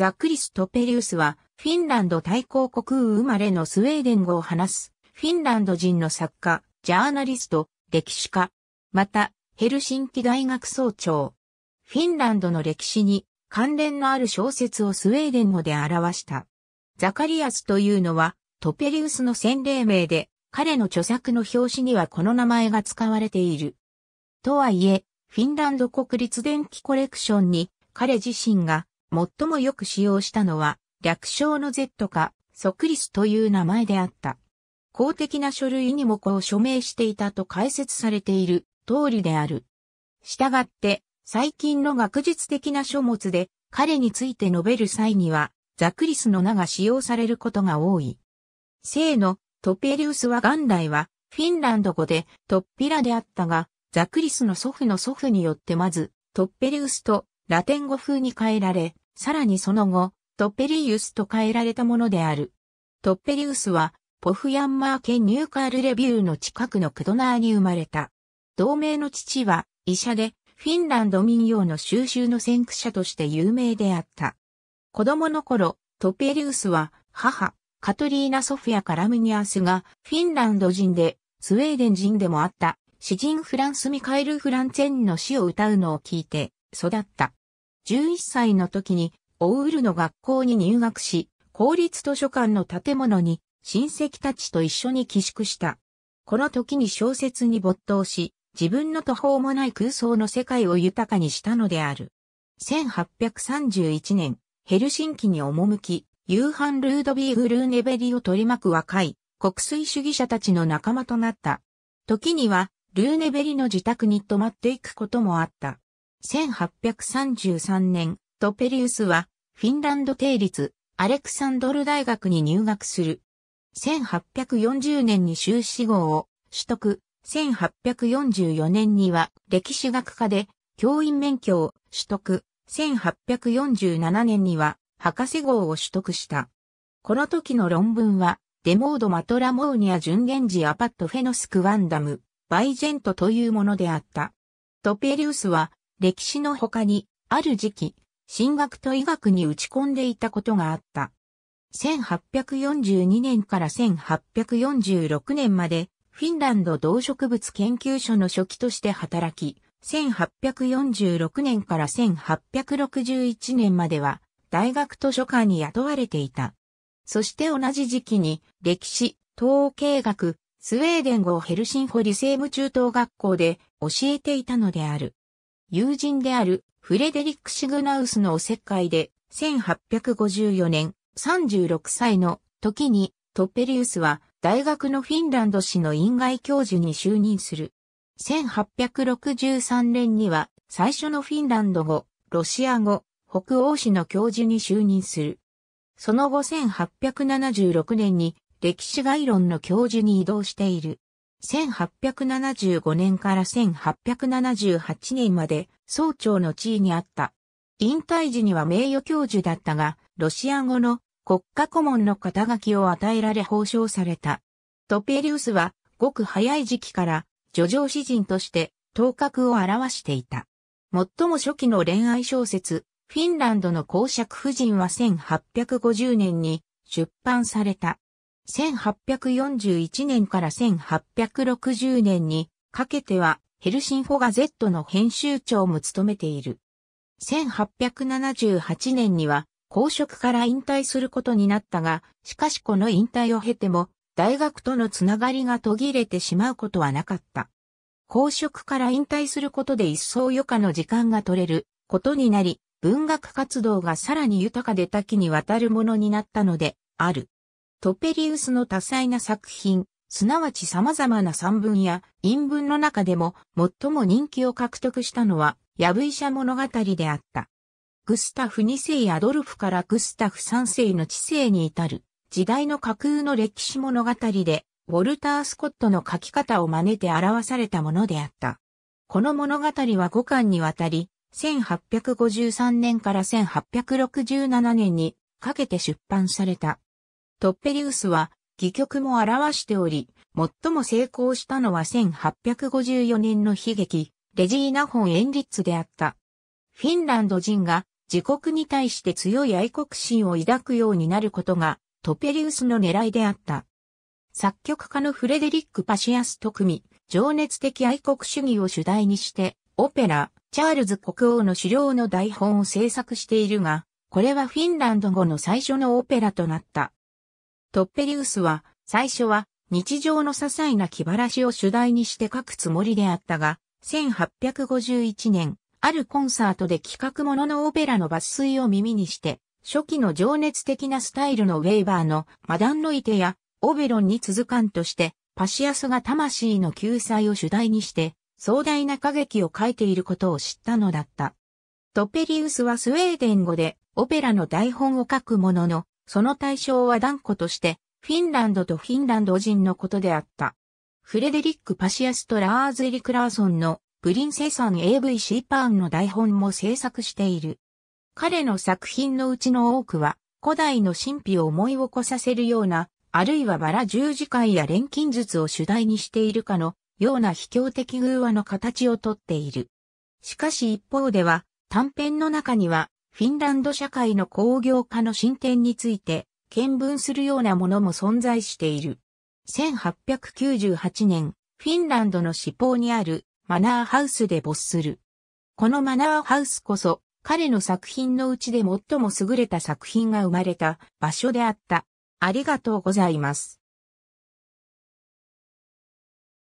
ザクリスト・ペリウスは、フィンランド大公国生まれのスウェーデン語を話す、フィンランド人の作家、ジャーナリスト、歴史家、また、ヘルシンキ大学総長。フィンランドの歴史に関連のある小説をスウェーデン語で表した。ザカリアスというのは、トペリウスの洗礼名で、彼の著作の表紙にはこの名前が使われている。とはいえ、フィンランド国立電気コレクションに、彼自身が最もよく使用したのは、略称の Z か、ソクリスという名前であった。公的な書類にもこう署名していたと解説されている通りである。したがって、最近の学術的な書物で彼について述べる際には、ザクリスの名が使用されることが多い。聖のトペリウスは元来はフィンランド語でトッピラであったが、ザクリスの祖父の祖父によってまずトッペリウスとラテン語風に変えられ、さらにその後、トッペリウスと変えられたものである。トッペリウスは、ポフヤンマー県ニューカールレビューの近くのクドナーに生まれた。同盟の父は、医者で、フィンランド民謡の収集の先駆者として有名であった。子供の頃、トッペリウスは、母、カトリーナ・ソフィア・カラムニアスが、フィンランド人で、スウェーデン人でもあった、詩人フランス・ミカエル・フランツェンの詩を歌うのを聞いて、育った。11歳の時に、オウールの学校に入学し、公立図書館の建物に親戚たちと一緒に寄宿した。この時に小説に没頭し、自分の途方もない空想の世界を豊かにしたのである。1831年、ヘルシンキに赴き、夕飯ルードビーグ・ルーネベリを取り巻く若い、国粋主義者たちの仲間となった。時には、ルーネベリの自宅に泊まっていくこともあった。1833年、トペリウスは、フィンランド定立、アレクサンドル大学に入学する。1840年に修士号を取得。1844年には歴史学科で教員免許を取得。1847年には博士号を取得した。この時の論文は、デモード・マトラモーニア純元寺アパット・フェノス・クワンダム、バイジェントというものであった。トペリウスは、歴史の他に、ある時期、進学と医学に打ち込んでいたことがあった。1842年から1846年まで、フィンランド動植物研究所の初期として働き、1846年から1861年までは、大学図書館に雇われていた。そして同じ時期に、歴史、統計学、スウェーデン語ヘルシンホリセーム中等学校で教えていたのである。友人であるフレデリック・シグナウスのおせっかいで、1854年36歳の時にトッペリウスは大学のフィンランド市の院外教授に就任する。1863年には最初のフィンランド語、ロシア語、北欧史の教授に就任する。その後1876年に歴史概論の教授に移動している。1875年から1878年まで総長の地位にあった。引退時には名誉教授だったが、ロシア語の国家顧問の肩書きを与えられ報奨された。トペリウスは、ごく早い時期から、叙情詩人として、頭角を表していた。最も初期の恋愛小説、フィンランドの公爵夫人は1850年に出版された。1841年から1860年にかけてはヘルシンフォガゼットの編集長も務めている。1878年には公職から引退することになったが、しかしこの引退を経ても大学とのつながりが途切れてしまうことはなかった。公職から引退することで一層余暇の時間が取れることになり、文学活動がさらに豊かで多岐にわたるものになったのである。トペリウスの多彩な作品、すなわち様々な散文や陰文の中でも最も人気を獲得したのは、ヤブシャ物語であった。グスタフ2世アドルフからグスタフ3世の知性に至る、時代の架空の歴史物語で、ウォルター・スコットの書き方を真似て表されたものであった。この物語は5巻にわたり、1853年から1867年にかけて出版された。トッペリウスは、戯曲も表しており、最も成功したのは1854年の悲劇、レジーナ・ホン・エンリッツであった。フィンランド人が自国に対して強い愛国心を抱くようになることがトペリウスの狙いであった。作曲家のフレデリック・パシアス特組情熱的愛国主義を主題にして、オペラ、チャールズ国王の狩猟の台本を制作しているが、これはフィンランド語の最初のオペラとなった。トッペリウスは、最初は、日常の些細な気晴らしを主題にして書くつもりであったが、1851年、あるコンサートで企画もののオペラの抜粋を耳にして、初期の情熱的なスタイルのウェーバーのマダンノイテやオベロンに続かんとして、パシアスが魂の救済を主題にして、壮大な歌劇を書いていることを知ったのだった。トッペリウスはスウェーデン語でオペラの台本を書くものの、その対象は断固として、フィンランドとフィンランド人のことであった。フレデリック・パシアストラーズ・リクラーソンのプリンセサン AV シーパーンの台本も制作している。彼の作品のうちの多くは、古代の神秘を思い起こさせるような、あるいはバラ十字架や錬金術を主題にしているかのような卑怯的偶話の形をとっている。しかし一方では、短編の中には、フィンランド社会の工業化の進展について、見聞するようなものも存在している。1898年、フィンランドの四方にあるマナーハウスで没する。このマナーハウスこそ、彼の作品のうちで最も優れた作品が生まれた場所であった。ありがとうございます。